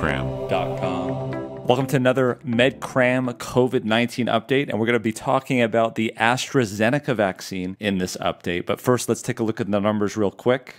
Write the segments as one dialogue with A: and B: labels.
A: medcram.com. Welcome to another MedCram COVID 19 update, and we're going to be talking about the AstraZeneca vaccine in this update. But first, let's take a look at the numbers real quick.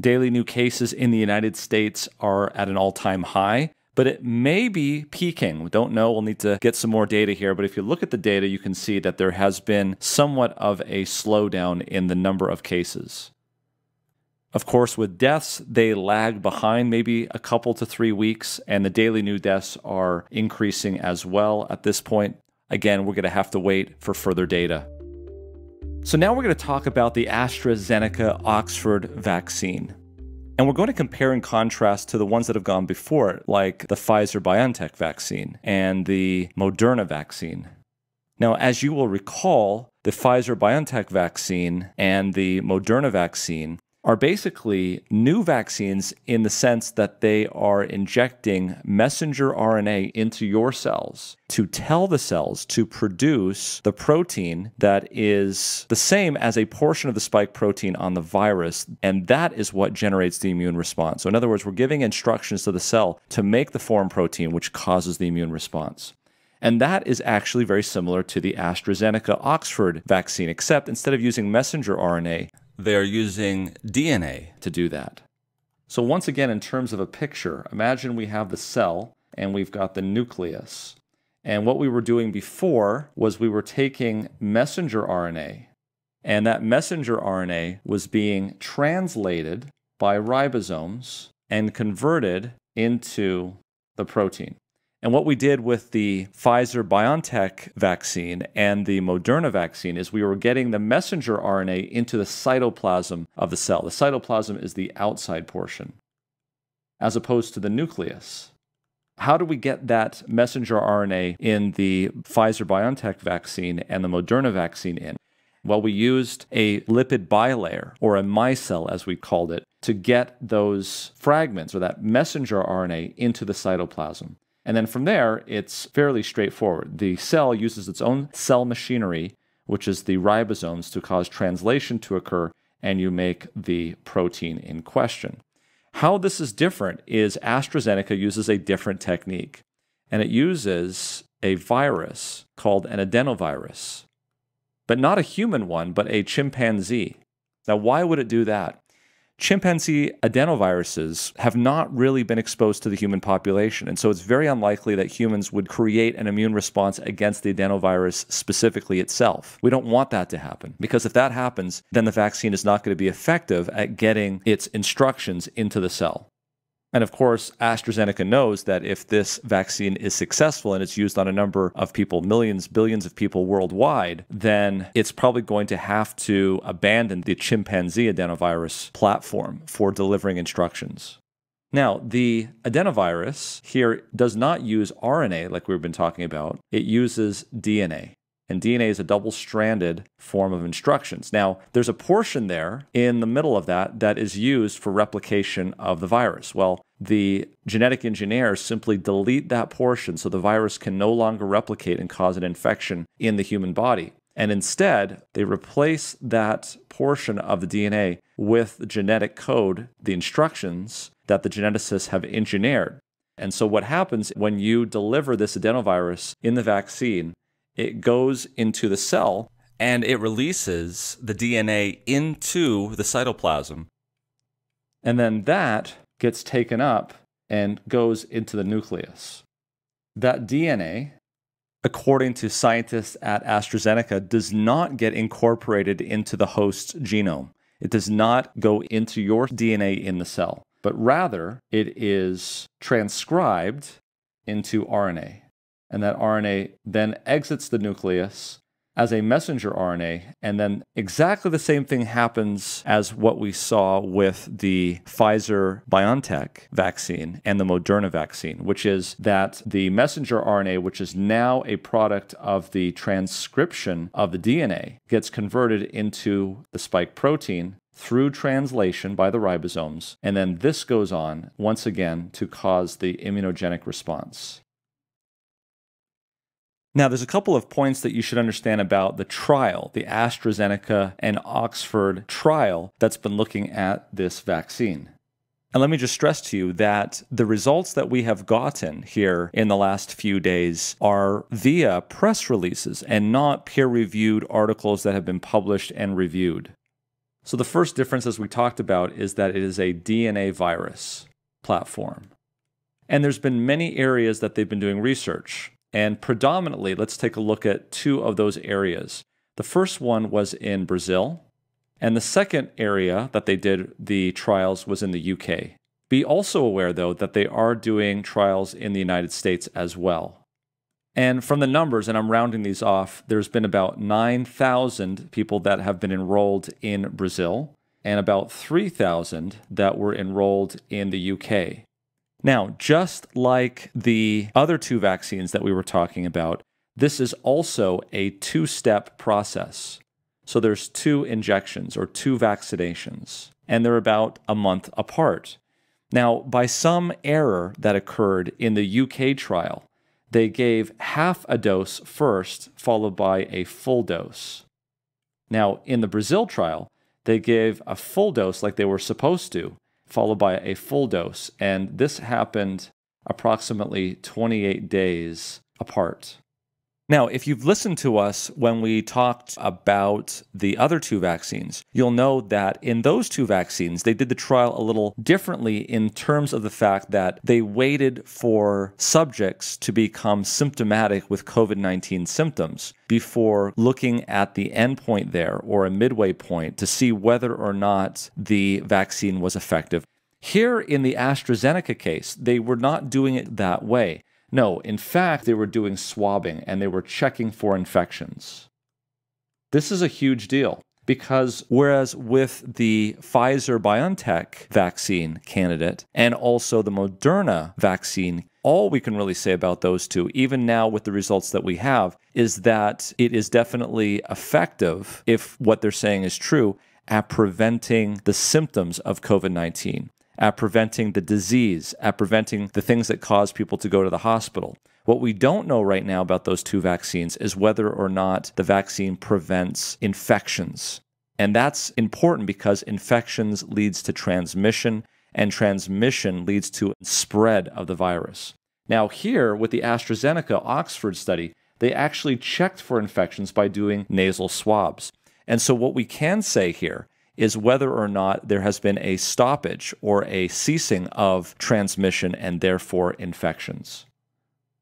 A: Daily new cases in the United States are at an all time high but it may be peaking. We don't know. We'll need to get some more data here. But if you look at the data, you can see that there has been somewhat of a slowdown in the number of cases. Of course, with deaths, they lag behind maybe a couple to three weeks, and the daily new deaths are increasing as well at this point. Again, we're going to have to wait for further data. So, now we're going to talk about the AstraZeneca Oxford vaccine. And we're going to compare and contrast to the ones that have gone before it, like the Pfizer BioNTech vaccine and the Moderna vaccine. Now, as you will recall, the Pfizer BioNTech vaccine and the Moderna vaccine are basically new vaccines in the sense that they are injecting messenger RNA into your cells to tell the cells to produce the protein that is the same as a portion of the spike protein on the virus. And that is what generates the immune response. So, in other words, we're giving instructions to the cell to make the foreign protein, which causes the immune response. And that is actually very similar to the AstraZeneca Oxford vaccine, except instead of using messenger RNA, they are using DNA to do that. So once again, in terms of a picture, imagine we have the cell and we've got the nucleus. And what we were doing before was we were taking messenger RNA, and that messenger RNA was being translated by ribosomes and converted into the protein. And what we did with the Pfizer BioNTech vaccine and the Moderna vaccine is we were getting the messenger RNA into the cytoplasm of the cell. The cytoplasm is the outside portion, as opposed to the nucleus. How do we get that messenger RNA in the Pfizer BioNTech vaccine and the Moderna vaccine in? Well, we used a lipid bilayer, or a micelle as we called it, to get those fragments or that messenger RNA into the cytoplasm. And then from there, it's fairly straightforward. The cell uses its own cell machinery, which is the ribosomes, to cause translation to occur, and you make the protein in question. How this is different is AstraZeneca uses a different technique, and it uses a virus called an adenovirus, but not a human one, but a chimpanzee. Now, why would it do that? chimpanzee adenoviruses have not really been exposed to the human population. And so it's very unlikely that humans would create an immune response against the adenovirus specifically itself. We don't want that to happen because if that happens, then the vaccine is not going to be effective at getting its instructions into the cell. And of course, AstraZeneca knows that if this vaccine is successful and it's used on a number of people, millions, billions of people worldwide, then it's probably going to have to abandon the chimpanzee adenovirus platform for delivering instructions. Now, the adenovirus here does not use RNA like we've been talking about, it uses DNA. And DNA is a double stranded form of instructions. Now, there's a portion there in the middle of that that is used for replication of the virus. Well, the genetic engineers simply delete that portion so the virus can no longer replicate and cause an infection in the human body. And instead, they replace that portion of the DNA with the genetic code, the instructions that the geneticists have engineered. And so, what happens when you deliver this adenovirus in the vaccine, it goes into the cell and it releases the DNA into the cytoplasm. And then that gets taken up and goes into the nucleus. That DNA, according to scientists at AstraZeneca, does not get incorporated into the host's genome. It does not go into your DNA in the cell, but rather it is transcribed into RNA. And that RNA then exits the nucleus as a messenger RNA. And then exactly the same thing happens as what we saw with the Pfizer BioNTech vaccine and the Moderna vaccine, which is that the messenger RNA, which is now a product of the transcription of the DNA, gets converted into the spike protein through translation by the ribosomes. And then this goes on once again to cause the immunogenic response. Now, there's a couple of points that you should understand about the trial, the AstraZeneca and Oxford trial that's been looking at this vaccine. And let me just stress to you that the results that we have gotten here in the last few days are via press releases and not peer reviewed articles that have been published and reviewed. So, the first difference, as we talked about, is that it is a DNA virus platform. And there's been many areas that they've been doing research. And predominantly, let's take a look at two of those areas. The first one was in Brazil, and the second area that they did the trials was in the UK. Be also aware, though, that they are doing trials in the United States as well. And from the numbers, and I'm rounding these off, there's been about 9,000 people that have been enrolled in Brazil and about 3,000 that were enrolled in the UK. Now, just like the other two vaccines that we were talking about, this is also a two step process. So there's two injections or two vaccinations, and they're about a month apart. Now, by some error that occurred in the UK trial, they gave half a dose first, followed by a full dose. Now, in the Brazil trial, they gave a full dose like they were supposed to, followed by a full dose. And this happened approximately 28 days apart. Now, if you've listened to us when we talked about the other two vaccines, you'll know that in those two vaccines, they did the trial a little differently in terms of the fact that they waited for subjects to become symptomatic with COVID 19 symptoms before looking at the endpoint there or a midway point to see whether or not the vaccine was effective. Here in the AstraZeneca case, they were not doing it that way. No, in fact, they were doing swabbing and they were checking for infections. This is a huge deal because whereas with the Pfizer BioNTech vaccine candidate and also the Moderna vaccine, all we can really say about those two, even now with the results that we have, is that it is definitely effective if what they're saying is true at preventing the symptoms of COVID 19 at preventing the disease, at preventing the things that cause people to go to the hospital. What we don't know right now about those two vaccines is whether or not the vaccine prevents infections. And that's important because infections leads to transmission and transmission leads to spread of the virus. Now here with the AstraZeneca Oxford study, they actually checked for infections by doing nasal swabs. And so what we can say here is whether or not there has been a stoppage or a ceasing of transmission and therefore infections.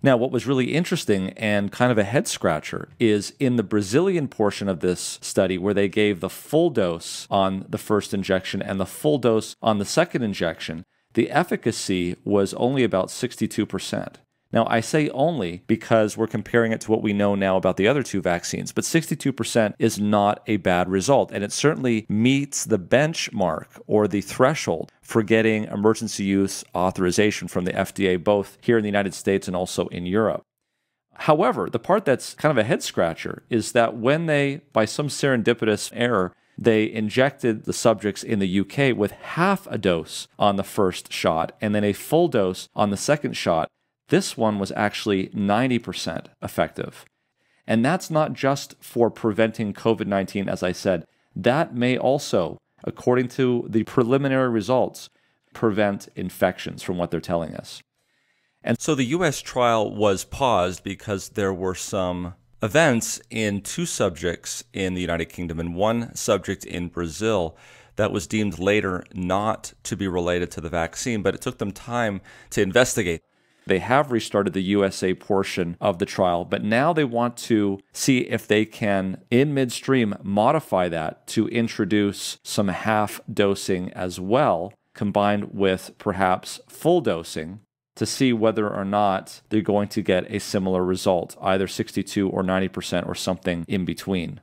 A: Now, what was really interesting and kind of a head scratcher is in the Brazilian portion of this study, where they gave the full dose on the first injection and the full dose on the second injection, the efficacy was only about 62%. Now, I say only because we're comparing it to what we know now about the other two vaccines, but 62% is not a bad result. And it certainly meets the benchmark or the threshold for getting emergency use authorization from the FDA, both here in the United States and also in Europe. However, the part that's kind of a head scratcher is that when they, by some serendipitous error, they injected the subjects in the UK with half a dose on the first shot and then a full dose on the second shot. This one was actually 90% effective. And that's not just for preventing COVID 19, as I said. That may also, according to the preliminary results, prevent infections from what they're telling us. And so the U.S. trial was paused because there were some events in two subjects in the United Kingdom and one subject in Brazil that was deemed later not to be related to the vaccine, but it took them time to investigate. They have restarted the USA portion of the trial, but now they want to see if they can, in midstream, modify that to introduce some half dosing as well, combined with perhaps full dosing to see whether or not they're going to get a similar result, either 62 or 90% or something in between.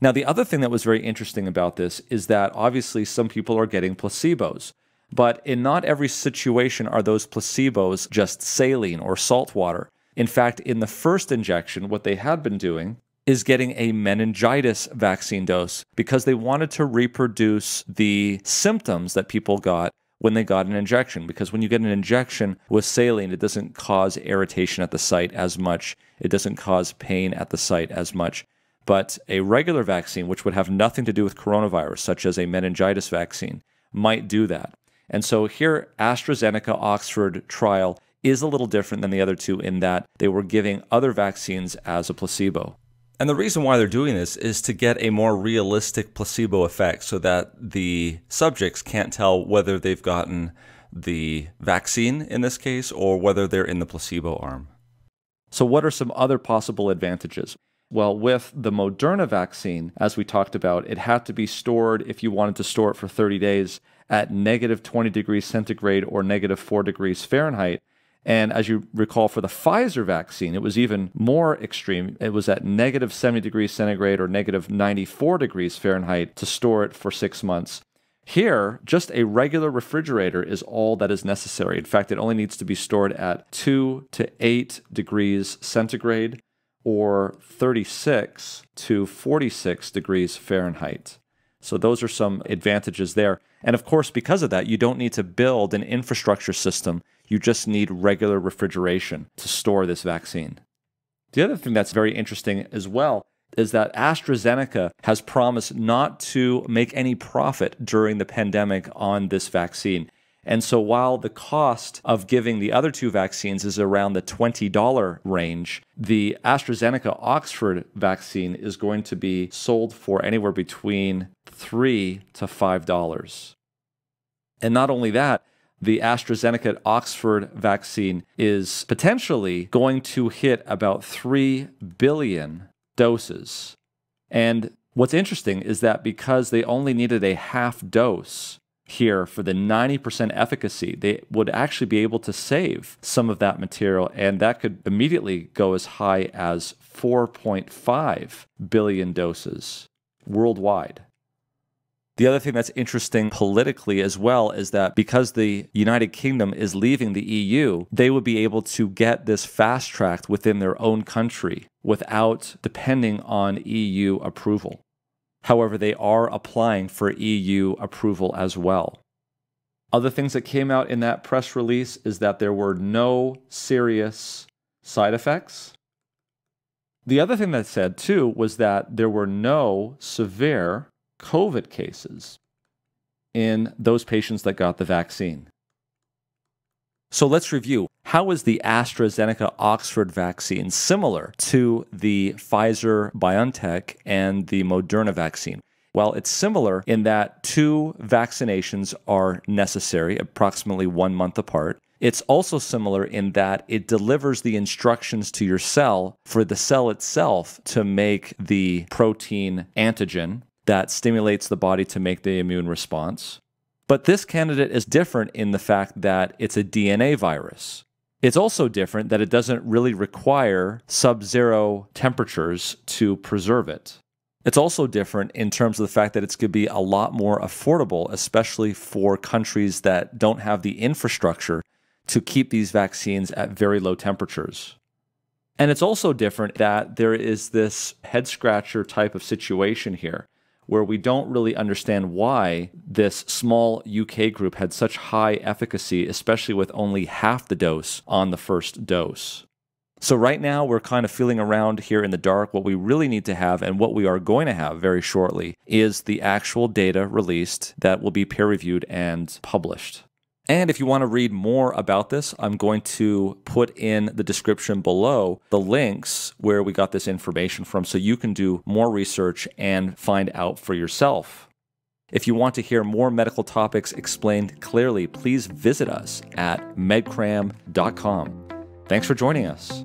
A: Now, the other thing that was very interesting about this is that obviously some people are getting placebos. But in not every situation are those placebos just saline or salt water. In fact, in the first injection, what they had been doing is getting a meningitis vaccine dose because they wanted to reproduce the symptoms that people got when they got an injection. Because when you get an injection with saline, it doesn't cause irritation at the site as much, it doesn't cause pain at the site as much. But a regular vaccine, which would have nothing to do with coronavirus, such as a meningitis vaccine, might do that. And so here, AstraZeneca Oxford trial is a little different than the other two in that they were giving other vaccines as a placebo. And the reason why they're doing this is to get a more realistic placebo effect so that the subjects can't tell whether they've gotten the vaccine in this case or whether they're in the placebo arm. So, what are some other possible advantages? Well, with the Moderna vaccine, as we talked about, it had to be stored if you wanted to store it for 30 days at negative 20 degrees centigrade or negative 4 degrees Fahrenheit. And as you recall, for the Pfizer vaccine, it was even more extreme. It was at negative 70 degrees centigrade or negative 94 degrees Fahrenheit to store it for six months. Here, just a regular refrigerator is all that is necessary. In fact, it only needs to be stored at 2 to 8 degrees centigrade or 36 to 46 degrees Fahrenheit. So those are some advantages there. And of course, because of that, you don't need to build an infrastructure system. You just need regular refrigeration to store this vaccine. The other thing that's very interesting as well is that AstraZeneca has promised not to make any profit during the pandemic on this vaccine. And so while the cost of giving the other two vaccines is around the $20 range, the AstraZeneca Oxford vaccine is going to be sold for anywhere between three to five dollars. And not only that, the AstraZeneca Oxford vaccine is potentially going to hit about 3 billion doses. And what's interesting is that because they only needed a half dose here for the 90% efficacy, they would actually be able to save some of that material, and that could immediately go as high as 4.5 billion doses worldwide. The other thing that's interesting politically as well is that because the United Kingdom is leaving the EU, they would be able to get this fast tracked within their own country without depending on EU approval. However, they are applying for EU approval as well. Other things that came out in that press release is that there were no serious side effects. The other thing that said too was that there were no severe COVID cases in those patients that got the vaccine. So let's review. How is the AstraZeneca Oxford vaccine similar to the Pfizer BioNTech and the Moderna vaccine? Well, it's similar in that two vaccinations are necessary, approximately one month apart. It's also similar in that it delivers the instructions to your cell for the cell itself to make the protein antigen that stimulates the body to make the immune response. But this candidate is different in the fact that it's a DNA virus. It's also different that it doesn't really require sub zero temperatures to preserve it. It's also different in terms of the fact that it's going to be a lot more affordable, especially for countries that don't have the infrastructure to keep these vaccines at very low temperatures. And it's also different that there is this head scratcher type of situation here where we don't really understand why this small UK group had such high efficacy, especially with only half the dose on the first dose. So, right now, we're kind of feeling around here in the dark. What we really need to have, and what we are going to have very shortly, is the actual data released that will be peer reviewed and published. And if you want to read more about this, I'm going to put in the description below the links where we got this information from so you can do more research and find out for yourself. If you want to hear more medical topics explained clearly, please visit us at medcram.com. Thanks for joining us.